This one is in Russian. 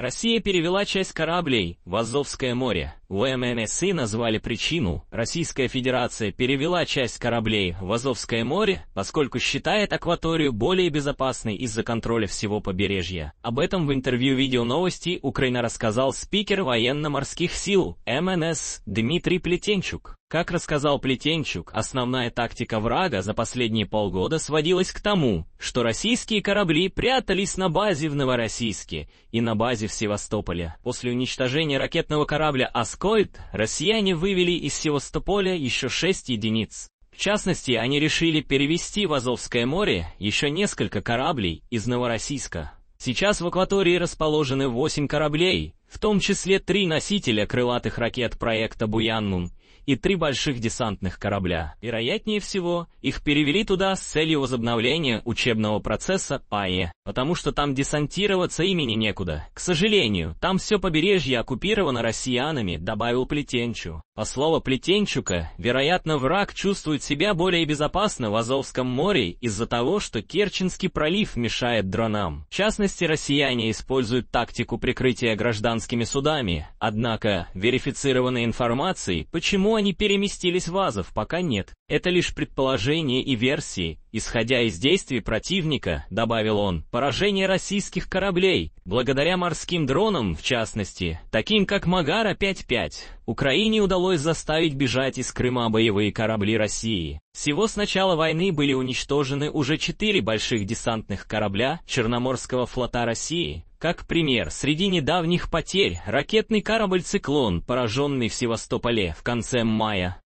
Россия перевела часть кораблей в Азовское море. УМНСИ назвали причину. Российская Федерация перевела часть кораблей в Азовское море, поскольку считает акваторию более безопасной из-за контроля всего побережья. Об этом в интервью видео новости Украина рассказал спикер военно-морских сил МНС Дмитрий Плетенчук. Как рассказал Плетенчук, основная тактика врага за последние полгода сводилась к тому, что российские корабли прятались на базе в Новороссийске и на базе в Севастополе. После уничтожения ракетного корабля «Аскольд» россияне вывели из Севастополя еще шесть единиц. В частности, они решили перевести в Азовское море еще несколько кораблей из Новороссийска. Сейчас в акватории расположены 8 кораблей, в том числе три носителя крылатых ракет проекта «Буяннун» и три больших десантных корабля. Вероятнее всего, их перевели туда с целью возобновления учебного процесса АЭ, потому что там десантироваться имени некуда. К сожалению, там все побережье оккупировано россиянами, добавил Плетенчу. По слову Плетенчука, вероятно, враг чувствует себя более безопасно в Азовском море из-за того, что Керченский пролив мешает дронам. В частности, россияне используют тактику прикрытия граждан британскими судами, однако верифицированной информации, почему они переместились в Азов, пока нет. Это лишь предположения и версии, исходя из действий противника, добавил он, поражение российских кораблей, благодаря морским дронам, в частности, таким как «Магара-5-5», Украине удалось заставить бежать из Крыма боевые корабли России. Всего с начала войны были уничтожены уже четыре больших десантных корабля Черноморского флота России, как пример, среди недавних потерь ракетный корабль «Циклон», пораженный в Севастополе в конце мая